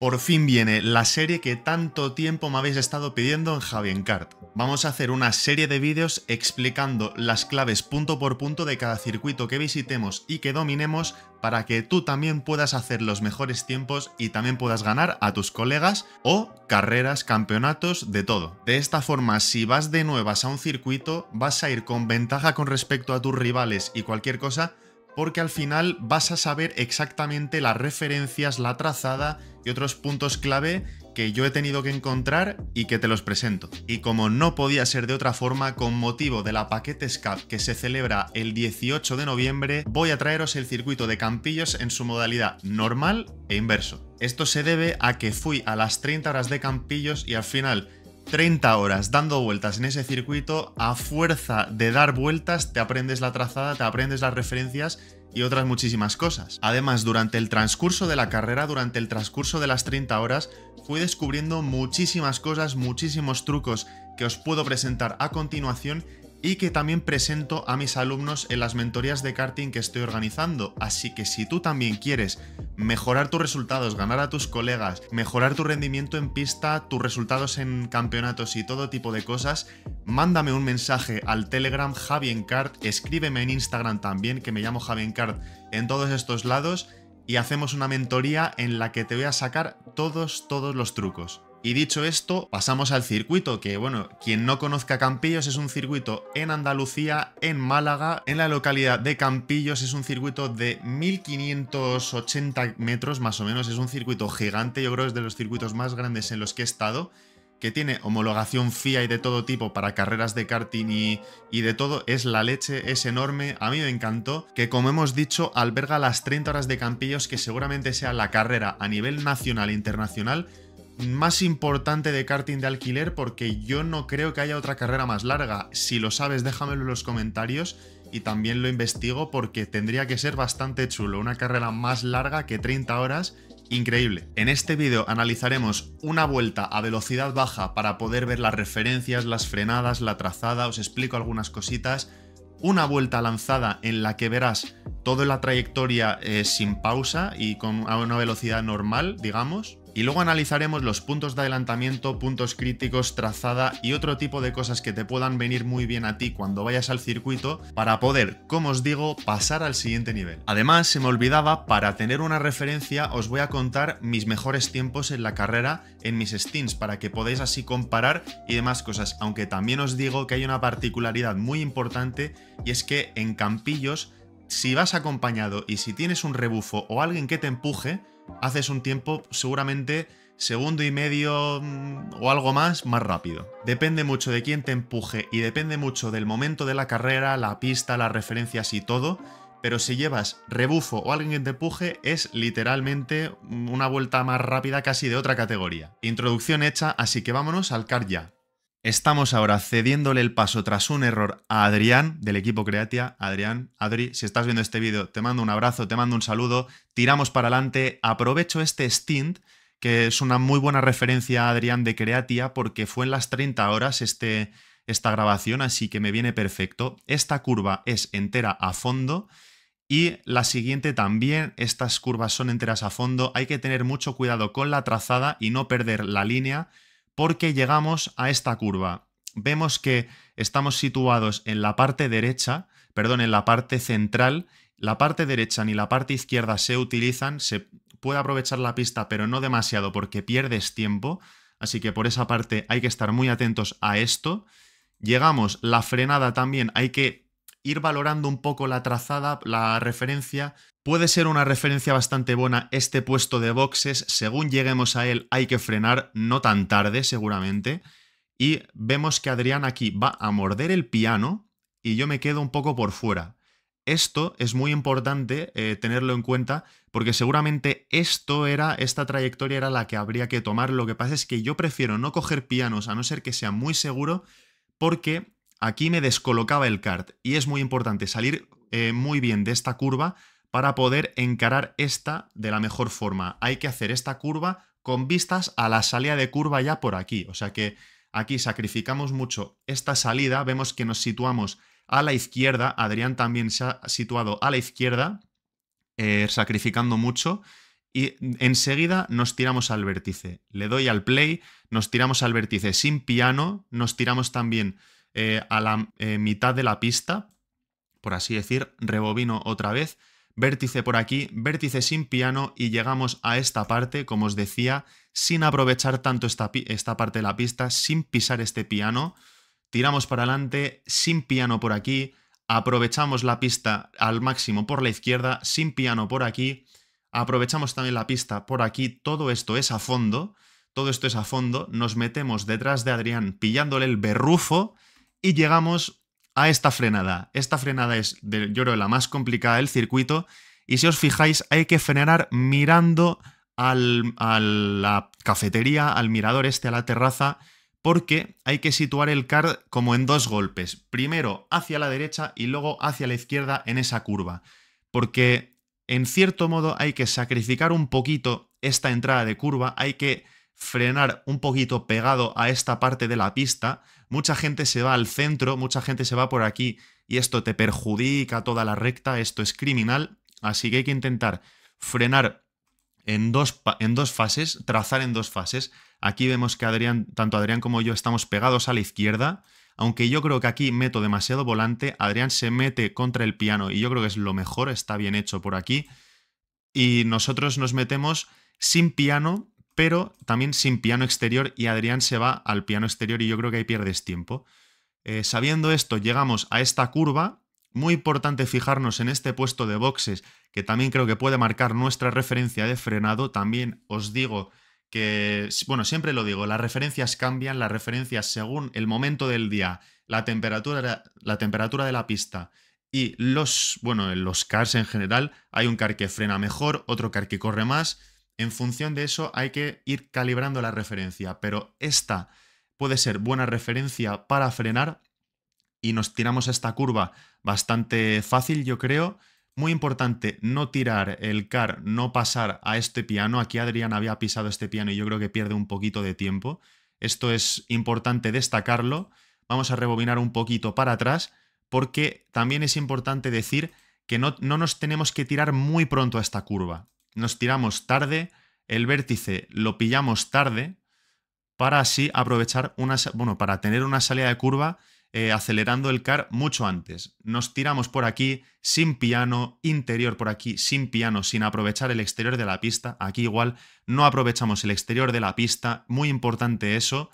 Por fin viene la serie que tanto tiempo me habéis estado pidiendo en Kart. Vamos a hacer una serie de vídeos explicando las claves punto por punto de cada circuito que visitemos y que dominemos para que tú también puedas hacer los mejores tiempos y también puedas ganar a tus colegas o carreras, campeonatos, de todo. De esta forma, si vas de nuevas a un circuito, vas a ir con ventaja con respecto a tus rivales y cualquier cosa porque al final vas a saber exactamente las referencias, la trazada y otros puntos clave que yo he tenido que encontrar y que te los presento. Y como no podía ser de otra forma, con motivo de la Paquete SCAP que se celebra el 18 de noviembre, voy a traeros el circuito de Campillos en su modalidad normal e inverso. Esto se debe a que fui a las 30 horas de Campillos y al final 30 horas dando vueltas en ese circuito, a fuerza de dar vueltas te aprendes la trazada, te aprendes las referencias y otras muchísimas cosas. Además, durante el transcurso de la carrera, durante el transcurso de las 30 horas, fui descubriendo muchísimas cosas, muchísimos trucos que os puedo presentar a continuación y que también presento a mis alumnos en las mentorías de karting que estoy organizando. Así que si tú también quieres mejorar tus resultados, ganar a tus colegas, mejorar tu rendimiento en pista, tus resultados en campeonatos y todo tipo de cosas, mándame un mensaje al Telegram Kart, escríbeme en Instagram también que me llamo Kart, en todos estos lados y hacemos una mentoría en la que te voy a sacar todos, todos los trucos. Y dicho esto, pasamos al circuito, que bueno, quien no conozca Campillos es un circuito en Andalucía, en Málaga, en la localidad de Campillos, es un circuito de 1580 metros más o menos, es un circuito gigante, yo creo que es de los circuitos más grandes en los que he estado que tiene homologación FIA y de todo tipo para carreras de karting y, y, de todo, es la leche, es enorme, a mí me encantó, que como hemos dicho, alberga las 30 horas de Campillos, que seguramente sea la carrera a nivel nacional e internacional más importante de karting de alquiler porque yo no creo que haya otra carrera más larga. Si lo sabes, déjamelo en los comentarios y también lo investigo porque tendría que ser bastante chulo. Una carrera más larga que 30 horas increíble. En este vídeo analizaremos una vuelta a velocidad baja para poder ver las referencias, las frenadas, la trazada, os explico algunas cositas, una vuelta lanzada en la que verás toda la trayectoria eh, sin pausa y con a una velocidad normal, digamos, y luego analizaremos los puntos de adelantamiento, puntos críticos, trazada y otro tipo de cosas que te puedan venir muy bien a ti cuando vayas al circuito para poder, como os digo, pasar al siguiente nivel. Además, se me olvidaba, para tener una referencia os voy a contar mis mejores tiempos en la carrera en mis stints para que podáis así comparar y demás cosas, aunque también os digo que hay una particularidad muy importante y es que en campillos, si vas acompañado y si tienes un rebufo o alguien que te empuje, haces un tiempo seguramente segundo y medio mm, o algo más más rápido. Depende mucho de quién te empuje y depende mucho del momento de la carrera, la pista, las referencias y todo. Pero si llevas rebufo o alguien que te empuje, es literalmente una vuelta más rápida casi de otra categoría. Introducción hecha, así que vámonos al car ya. Estamos ahora cediéndole el paso tras un error a Adrián del equipo Creatia. Adrián, Adri, si estás viendo este vídeo, te mando un abrazo, te mando un saludo, tiramos para adelante. Aprovecho este stint, que es una muy buena referencia a Adrián de Creatia, porque fue en las 30 horas este, esta grabación, así que me viene perfecto. Esta curva es entera a fondo. Y la siguiente también, estas curvas son enteras a fondo, hay que tener mucho cuidado con la trazada y no perder la línea porque llegamos a esta curva. Vemos que estamos situados en la parte derecha, perdón, en la parte central. La parte derecha ni la parte izquierda se utilizan, se puede aprovechar la pista, pero no demasiado porque pierdes tiempo. Así que por esa parte hay que estar muy atentos a esto. Llegamos, la frenada también hay que ir valorando un poco la trazada, la referencia. Puede ser una referencia bastante buena este puesto de boxes. Según lleguemos a él hay que frenar, no tan tarde seguramente. Y vemos que Adrián aquí va a morder el piano y yo me quedo un poco por fuera. Esto es muy importante eh, tenerlo en cuenta porque seguramente esto era, esta trayectoria era la que habría que tomar. Lo que pasa es que yo prefiero no coger pianos a no ser que sea muy seguro porque Aquí me descolocaba el kart y es muy importante salir eh, muy bien de esta curva para poder encarar esta de la mejor forma. Hay que hacer esta curva con vistas a la salida de curva ya por aquí. O sea que aquí sacrificamos mucho esta salida, vemos que nos situamos a la izquierda, Adrián también se ha situado a la izquierda, eh, sacrificando mucho, y enseguida nos tiramos al vértice. Le doy al play, nos tiramos al vértice sin piano, nos tiramos también eh, a la eh, mitad de la pista, por así decir, rebobino otra vez, vértice por aquí, vértice sin piano y llegamos a esta parte, como os decía, sin aprovechar tanto esta, esta parte de la pista, sin pisar este piano, tiramos para adelante, sin piano por aquí, aprovechamos la pista al máximo por la izquierda, sin piano por aquí, aprovechamos también la pista por aquí, todo esto es a fondo, todo esto es a fondo, nos metemos detrás de Adrián pillándole el berrufo, y llegamos a esta frenada. Esta frenada es, yo creo, la más complicada del circuito. Y si os fijáis, hay que frenar mirando a la cafetería, al mirador este, a la terraza, porque hay que situar el car como en dos golpes. Primero hacia la derecha y luego hacia la izquierda en esa curva. Porque, en cierto modo, hay que sacrificar un poquito esta entrada de curva, hay que frenar un poquito pegado a esta parte de la pista, mucha gente se va al centro, mucha gente se va por aquí y esto te perjudica toda la recta, esto es criminal, así que hay que intentar frenar en dos, en dos fases, trazar en dos fases. Aquí vemos que Adrián, tanto Adrián como yo estamos pegados a la izquierda, aunque yo creo que aquí meto demasiado volante, Adrián se mete contra el piano y yo creo que es lo mejor, está bien hecho por aquí. Y nosotros nos metemos sin piano pero también sin piano exterior y Adrián se va al piano exterior y yo creo que ahí pierdes tiempo. Eh, sabiendo esto, llegamos a esta curva. Muy importante fijarnos en este puesto de boxes, que también creo que puede marcar nuestra referencia de frenado. También os digo que, bueno, siempre lo digo, las referencias cambian, las referencias según el momento del día, la temperatura, la temperatura de la pista y los, bueno, los cars en general. Hay un car que frena mejor, otro car que corre más en función de eso hay que ir calibrando la referencia, pero esta puede ser buena referencia para frenar y nos tiramos esta curva bastante fácil, yo creo. Muy importante no tirar el car, no pasar a este piano. Aquí Adrián había pisado este piano y yo creo que pierde un poquito de tiempo. Esto es importante destacarlo. Vamos a rebobinar un poquito para atrás porque también es importante decir que no, no nos tenemos que tirar muy pronto a esta curva nos tiramos tarde, el vértice lo pillamos tarde para así aprovechar una, bueno, para tener una salida de curva eh, acelerando el car mucho antes. Nos tiramos por aquí sin piano, interior por aquí sin piano, sin aprovechar el exterior de la pista. Aquí igual no aprovechamos el exterior de la pista, muy importante eso.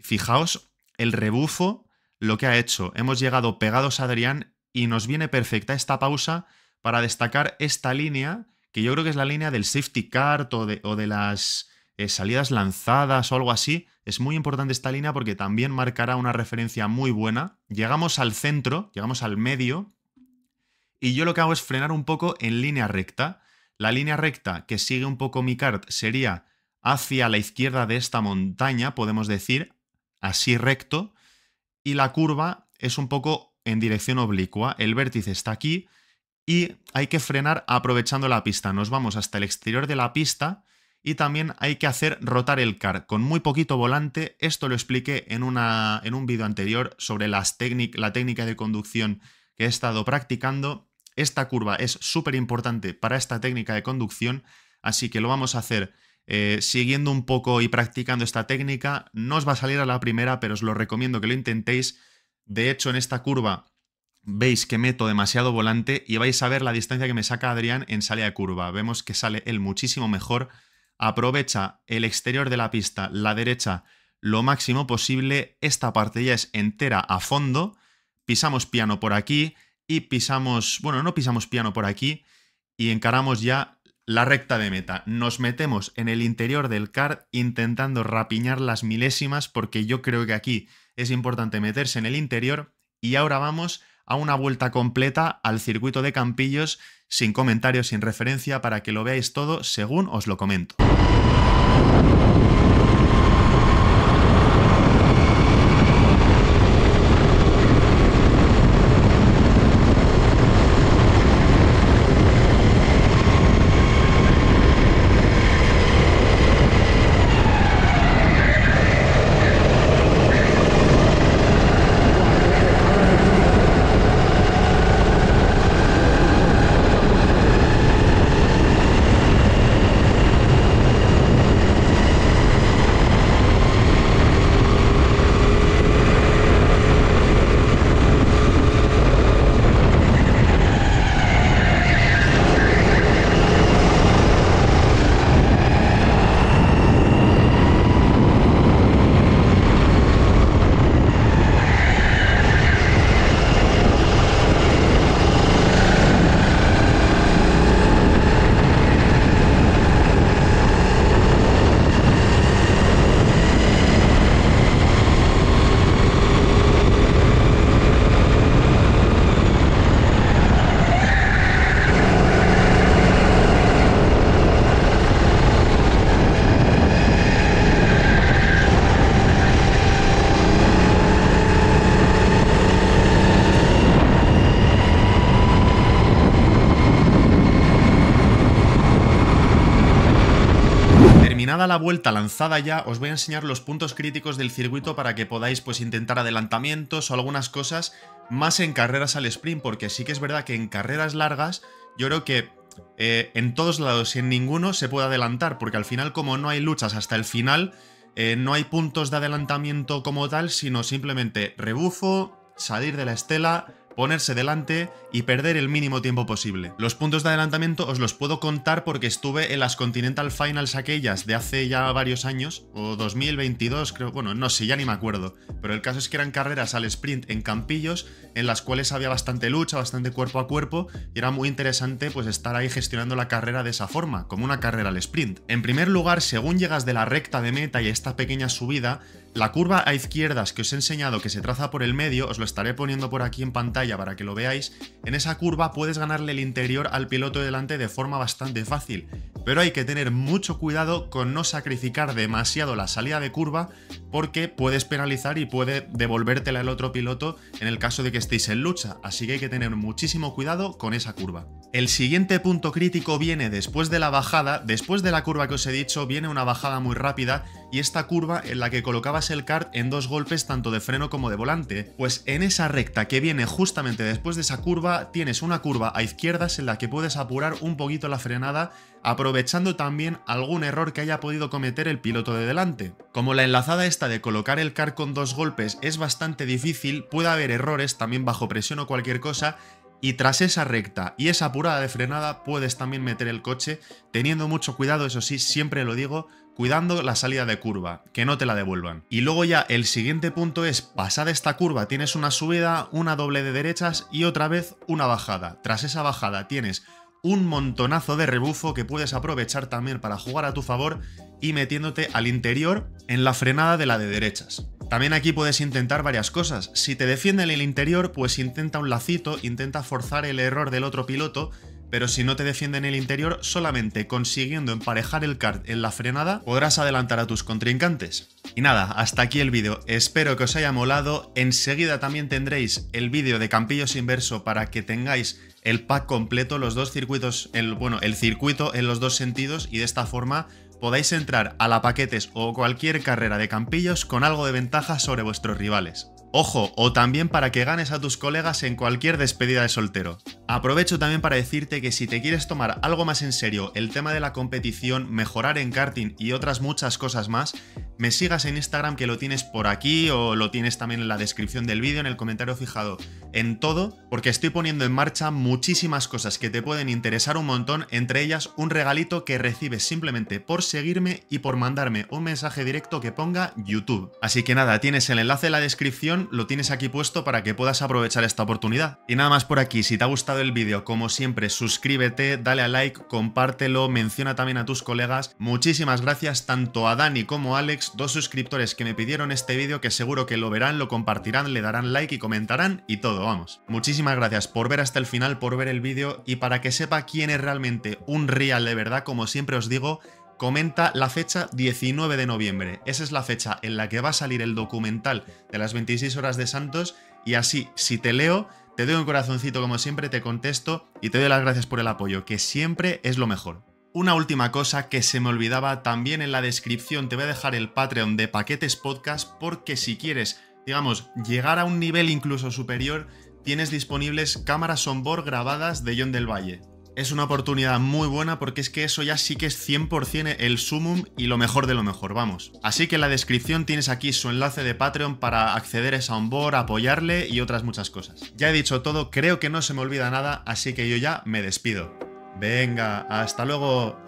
Fijaos el rebufo, lo que ha hecho. Hemos llegado pegados a Adrián y nos viene perfecta esta pausa para destacar esta línea que yo creo que es la línea del safety cart o de, las eh, salidas lanzadas o algo así. Es muy importante esta línea porque también marcará una referencia muy buena. Llegamos al centro, llegamos al medio, y yo lo que hago es frenar un poco en línea recta. La línea recta que sigue un poco mi cart sería hacia la izquierda de esta montaña, podemos decir, así recto, y la curva es un poco en dirección oblicua. El vértice está aquí, y hay que frenar aprovechando la pista. Nos vamos hasta el exterior de la pista y también hay que hacer rotar el car con muy poquito volante. Esto lo expliqué en, una, en un vídeo anterior sobre la técnica de conducción que he estado practicando. Esta curva es súper importante para esta técnica de conducción, así que lo vamos a hacer eh, siguiendo un poco y practicando esta técnica. No os va a salir a la primera, pero os lo recomiendo que lo intentéis. De hecho, en esta curva veis que meto demasiado volante y vais a ver la distancia que me saca Adrián en salida de curva. Vemos que sale él muchísimo mejor, aprovecha el exterior de la pista, la derecha, lo máximo posible. Esta parte ya es entera a fondo. Pisamos piano por aquí y pisamos, bueno, no pisamos piano por aquí y encaramos ya la recta de meta. Nos metemos en el interior del kart intentando rapiñar las milésimas porque yo creo que aquí es importante meterse en el interior y ahora vamos a una vuelta completa al circuito de Campillos sin comentarios, sin referencia, para que lo veáis todo según os lo comento. la vuelta lanzada ya, os voy a enseñar los puntos críticos del circuito para que podáis pues intentar adelantamientos o algunas cosas más en carreras al sprint, porque sí que es verdad que en carreras largas yo creo que eh, en todos lados y en ninguno se puede adelantar, porque al final como no hay luchas hasta el final, eh, no hay puntos de adelantamiento como tal, sino simplemente rebufo, salir de la estela, ponerse delante y perder el mínimo tiempo posible. Los puntos de adelantamiento os los puedo contar porque estuve en las Continental Finals aquellas de hace ya varios años, o 2022 creo, bueno, no sé, ya ni me acuerdo, pero el caso es que eran carreras al sprint en campillos en las cuales había bastante lucha, bastante cuerpo a cuerpo y era muy interesante pues estar ahí gestionando la carrera de esa forma, como una carrera al sprint. En primer lugar, según llegas de la recta de meta y esta pequeña subida, la curva a izquierdas que os he enseñado que se traza por el medio, os lo estaré poniendo por aquí en pantalla para que lo veáis, en esa curva puedes ganarle el interior al piloto delante de forma bastante fácil, pero hay que tener mucho cuidado con no sacrificar demasiado la salida de curva porque puedes penalizar y puede devolvértela el otro piloto en el caso de que estéis en lucha, así que hay que tener muchísimo cuidado con esa curva. El siguiente punto crítico viene después de la bajada, después de la curva que os he dicho viene una bajada muy rápida y esta curva en la que colocaba el kart en dos golpes tanto de freno como de volante, pues en esa recta que viene justamente después de esa curva tienes una curva a izquierdas en la que puedes apurar un poquito la frenada aprovechando también algún error que haya podido cometer el piloto de delante. Como la enlazada esta de colocar el kart con dos golpes es bastante difícil, puede haber errores también bajo presión o cualquier cosa y tras esa recta y esa apurada de frenada puedes también meter el coche teniendo mucho cuidado, eso sí, siempre lo digo, cuidando la salida de curva, que no te la devuelvan. Y luego ya el siguiente punto es, pasada esta curva tienes una subida, una doble de derechas y otra vez una bajada. Tras esa bajada tienes un montonazo de rebufo que puedes aprovechar también para jugar a tu favor y metiéndote al interior en la frenada de la de derechas. También aquí puedes intentar varias cosas. Si te defienden en el interior, pues intenta un lacito, intenta forzar el error del otro piloto pero si no te defienden en el interior, solamente consiguiendo emparejar el kart en la frenada podrás adelantar a tus contrincantes. Y nada, hasta aquí el vídeo, espero que os haya molado, enseguida también tendréis el vídeo de Campillos Inverso para que tengáis el pack completo, los dos circuitos, el, bueno, el circuito en los dos sentidos y de esta forma podáis entrar a la paquetes o cualquier carrera de Campillos con algo de ventaja sobre vuestros rivales. Ojo, o también para que ganes a tus colegas en cualquier despedida de soltero. Aprovecho también para decirte que si te quieres tomar algo más en serio el tema de la competición, mejorar en karting y otras muchas cosas más, me sigas en Instagram que lo tienes por aquí o lo tienes también en la descripción del vídeo, en el comentario fijado, en todo, porque estoy poniendo en marcha muchísimas cosas que te pueden interesar un montón, entre ellas un regalito que recibes simplemente por seguirme y por mandarme un mensaje directo que ponga YouTube. Así que nada, tienes el enlace en la descripción, lo tienes aquí puesto para que puedas aprovechar esta oportunidad. Y nada más por aquí, si te ha gustado el vídeo, como siempre, suscríbete, dale a like, compártelo, menciona también a tus colegas. Muchísimas gracias tanto a Dani como a Alex, dos suscriptores que me pidieron este vídeo que seguro que lo verán, lo compartirán, le darán like y comentarán y todo, vamos. Muchísimas gracias por ver hasta el final, por ver el vídeo y para que sepa quién es realmente un real de verdad, como siempre os digo, comenta la fecha 19 de noviembre. Esa es la fecha en la que va a salir el documental de las 26 horas de Santos y así, si te leo te doy un corazoncito como siempre, te contesto y te doy las gracias por el apoyo, que siempre es lo mejor. Una última cosa que se me olvidaba, también en la descripción te voy a dejar el Patreon de Paquetes Podcast porque si quieres, digamos, llegar a un nivel incluso superior, tienes disponibles cámaras on board grabadas de John del Valle es una oportunidad muy buena porque es que eso ya sí que es 100% el sumum y lo mejor de lo mejor, vamos. Así que en la descripción tienes aquí su enlace de Patreon para acceder a esa onboard, apoyarle y otras muchas cosas. Ya he dicho todo, creo que no se me olvida nada, así que yo ya me despido. Venga, hasta luego.